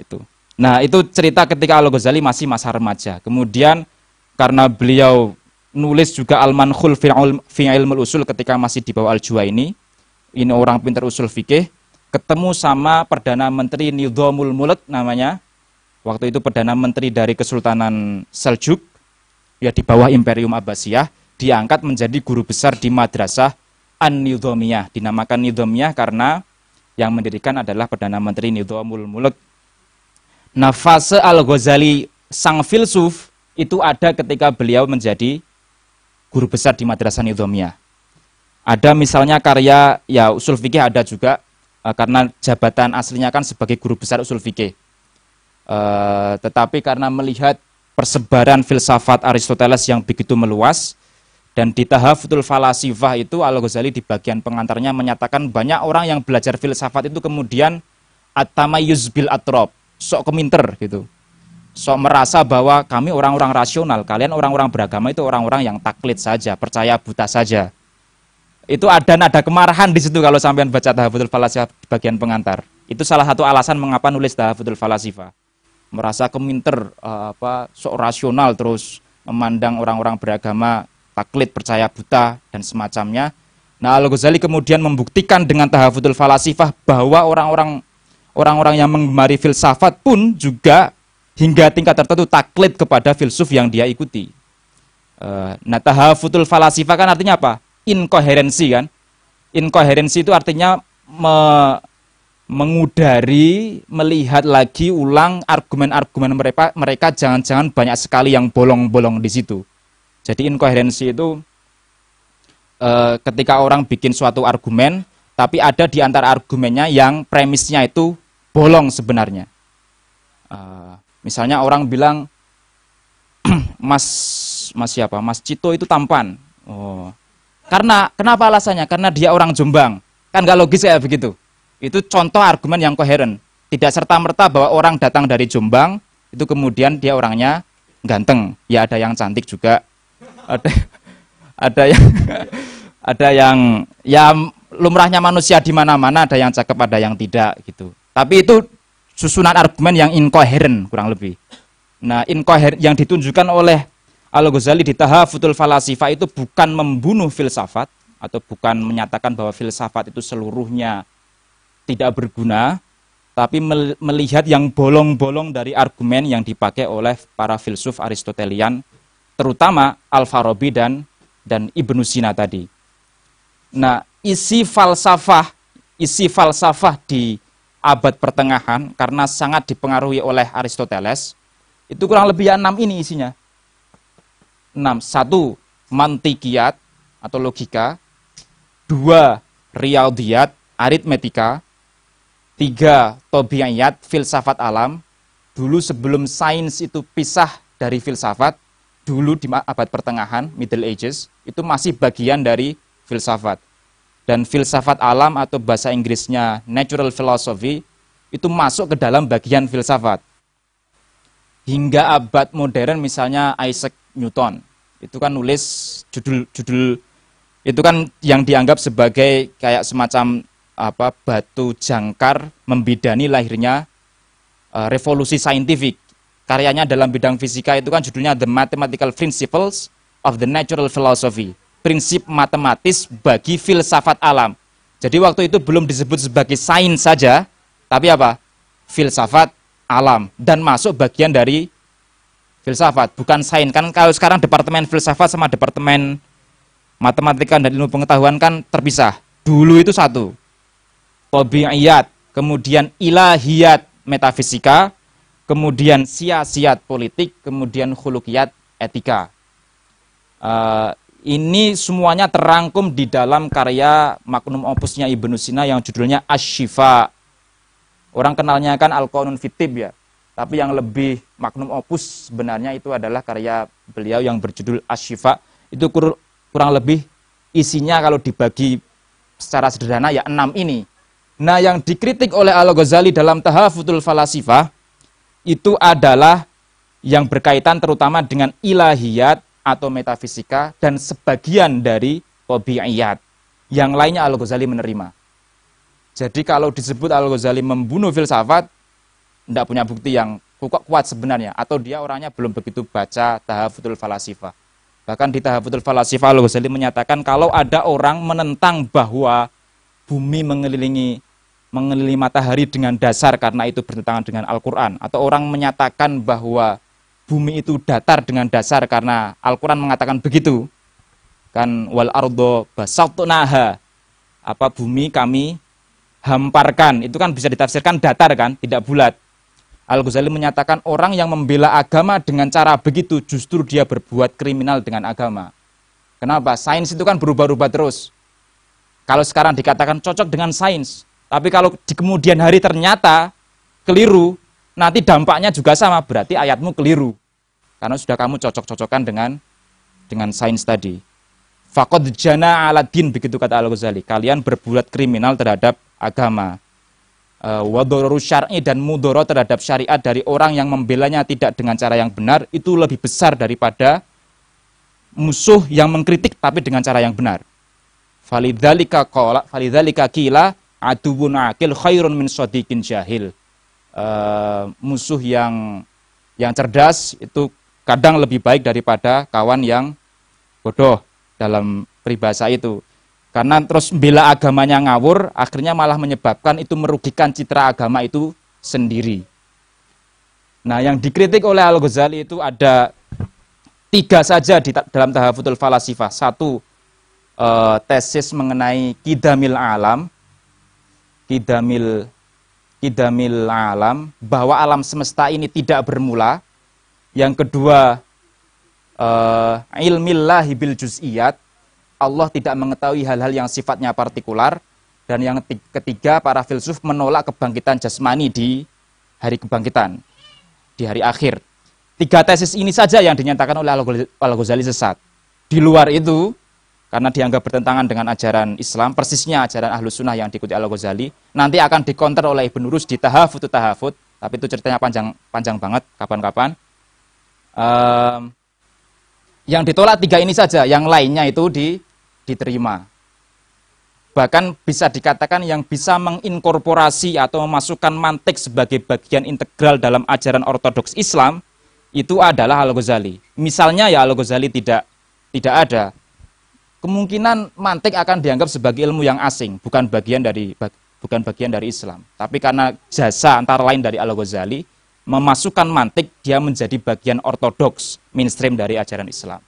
itu. Nah, itu cerita ketika Al-Ghazali masih masa remaja. Kemudian karena beliau nulis juga al Manhul fi ilmul usul ketika masih di bawah al Jua ini ini orang pintar usul fikih, ketemu sama Perdana Menteri Nizamul Mulk namanya. Waktu itu Perdana Menteri dari Kesultanan Seljuk, ya di bawah Imperium Abbasiyah, diangkat menjadi guru besar di Madrasah an Nizamiah Dinamakan Nizamiah karena yang mendirikan adalah Perdana Menteri Nizamul Mulut Nah, fase Al-Ghazali sang filsuf itu ada ketika beliau menjadi guru besar di Madrasah Nidhomiyah. Ada misalnya karya ya usul fikih ada juga eh, karena jabatan aslinya kan sebagai guru besar usul fikih. Eh, tetapi karena melihat persebaran filsafat Aristoteles yang begitu meluas dan di Tahafutul Falasifah itu Al-Ghazali di bagian pengantarnya menyatakan banyak orang yang belajar filsafat itu kemudian atama yuzbil atrop sok keminter gitu. Sok merasa bahwa kami orang-orang rasional, kalian orang-orang beragama itu orang-orang yang taklid saja, percaya buta saja. Itu ada nada kemarahan di situ kalau sampean baca falasifa Falasifah bagian pengantar. Itu salah satu alasan mengapa nulis tahafutul falasifa, Merasa keminter eh, apa sok rasional terus memandang orang-orang beragama taklid percaya buta dan semacamnya. Nah, Al-Ghazali kemudian membuktikan dengan tahafutul falasifah bahwa orang-orang orang-orang yang menggemari filsafat pun juga hingga tingkat tertentu taklid kepada filsuf yang dia ikuti. Eh, nah, tahafutul falasifa kan artinya apa? Inkoherensi kan? Inkoherensi itu artinya me mengudari, melihat lagi ulang argumen-argumen mereka, mereka jangan-jangan banyak sekali yang bolong-bolong di situ. Jadi inkoherensi itu e, ketika orang bikin suatu argumen, tapi ada di antara argumennya yang premisnya itu bolong sebenarnya. Uh, misalnya orang bilang Mas Mas siapa? Mas Cito itu tampan. Oh. Karena kenapa alasannya? Karena dia orang Jombang. Kan gak logis kayak begitu. Itu contoh argumen yang koheren. Tidak serta-merta bahwa orang datang dari Jombang itu kemudian dia orangnya ganteng. Ya ada yang cantik juga. Ada ada yang ada yang ya lumrahnya manusia di mana-mana ada yang cakep ada yang tidak gitu. Tapi itu susunan argumen yang inkoheren kurang lebih. Nah, inkoheren yang ditunjukkan oleh Al-Ghazali di Tahafutul Falasifah itu bukan membunuh filsafat atau bukan menyatakan bahwa filsafat itu seluruhnya tidak berguna, tapi melihat yang bolong-bolong dari argumen yang dipakai oleh para filsuf Aristotelian, terutama Al-Farabi dan dan Ibnu Sina tadi. Nah, isi falsafah, isi falsafah di abad pertengahan karena sangat dipengaruhi oleh Aristoteles. Itu kurang lebih ya enam ini isinya. enam Satu, mantikiat atau logika. Dua, rialdiat, aritmetika. Tiga, tobiayat, filsafat alam. Dulu sebelum sains itu pisah dari filsafat, dulu di abad pertengahan, Middle Ages, itu masih bagian dari filsafat dan filsafat alam atau bahasa Inggrisnya natural philosophy itu masuk ke dalam bagian filsafat. Hingga abad modern misalnya Isaac Newton itu kan nulis judul-judul itu kan yang dianggap sebagai kayak semacam apa batu jangkar membidani lahirnya uh, revolusi saintifik. Karyanya dalam bidang fisika itu kan judulnya The Mathematical Principles of the Natural Philosophy prinsip matematis bagi filsafat alam. Jadi waktu itu belum disebut sebagai sains saja, tapi apa? Filsafat alam dan masuk bagian dari filsafat, bukan sains. Kan kalau sekarang departemen filsafat sama departemen matematika dan ilmu pengetahuan kan terpisah. Dulu itu satu. Tobiyat, kemudian ilahiyat metafisika, kemudian sia-siat politik, kemudian khulukiyat etika. Uh, ini semuanya terangkum di dalam karya magnum opusnya Ibnu Sina yang judulnya Ashifa. Orang kenalnya kan Al-Qanun Fitib ya. Tapi yang lebih magnum opus sebenarnya itu adalah karya beliau yang berjudul Ashifa. Itu kurang lebih isinya kalau dibagi secara sederhana ya enam ini. Nah yang dikritik oleh Al-Ghazali dalam Tahafutul Falasifah itu adalah yang berkaitan terutama dengan ilahiyat atau metafisika dan sebagian dari tabiat. Yang lainnya Al-Ghazali menerima. Jadi kalau disebut Al-Ghazali membunuh filsafat, tidak punya bukti yang kuat sebenarnya. Atau dia orangnya belum begitu baca tahafutul falasifa Bahkan di tahafutul falasifa Al-Ghazali menyatakan kalau ada orang menentang bahwa bumi mengelilingi mengelilingi matahari dengan dasar karena itu bertentangan dengan Al-Quran. Atau orang menyatakan bahwa bumi itu datar dengan dasar karena Al-Quran mengatakan begitu. Kan wal ardo naha Apa bumi kami hamparkan. Itu kan bisa ditafsirkan datar kan, tidak bulat. Al-Ghazali menyatakan orang yang membela agama dengan cara begitu justru dia berbuat kriminal dengan agama. Kenapa? Sains itu kan berubah-ubah terus. Kalau sekarang dikatakan cocok dengan sains, tapi kalau di kemudian hari ternyata keliru, nanti dampaknya juga sama, berarti ayatmu keliru. Karena sudah kamu cocok-cocokkan dengan dengan sains tadi. Fakod jana aladin begitu kata Al-Ghazali. Kalian berbuat kriminal terhadap agama. E, Wadoru syar'i dan mudoro terhadap syariat dari orang yang membelanya tidak dengan cara yang benar, itu lebih besar daripada musuh yang mengkritik tapi dengan cara yang benar. Falidhalika kola, falidhalika kila aduun akil khairun min sodikin jahil. Eh, musuh yang yang cerdas itu kadang lebih baik daripada kawan yang bodoh dalam peribahasa itu. Karena terus bela agamanya ngawur, akhirnya malah menyebabkan itu merugikan citra agama itu sendiri. Nah, yang dikritik oleh Al-Ghazali itu ada tiga saja di dalam tahafutul falasifah. Satu, eh, tesis mengenai kidamil alam, kidamil idamil alam, bahwa alam semesta ini tidak bermula. Yang kedua, uh, ilmillahi bil juz'iyat, Allah tidak mengetahui hal-hal yang sifatnya partikular. Dan yang ketiga, para filsuf menolak kebangkitan jasmani di hari kebangkitan, di hari akhir. Tiga tesis ini saja yang dinyatakan oleh Al-Ghazali sesat. Di luar itu, karena dianggap bertentangan dengan ajaran Islam, persisnya ajaran Ahlus Sunnah yang diikuti Al-Ghazali, nanti akan dikonter oleh Ibn Rus di tahafut tahafut, tapi itu ceritanya panjang panjang banget, kapan-kapan. Um, yang ditolak tiga ini saja, yang lainnya itu di, diterima. Bahkan bisa dikatakan yang bisa menginkorporasi atau memasukkan mantik sebagai bagian integral dalam ajaran ortodoks Islam, itu adalah Al-Ghazali. Misalnya ya Al-Ghazali tidak tidak ada, kemungkinan mantik akan dianggap sebagai ilmu yang asing, bukan bagian dari bukan bagian dari Islam. Tapi karena jasa antara lain dari Al-Ghazali memasukkan mantik, dia menjadi bagian ortodoks mainstream dari ajaran Islam.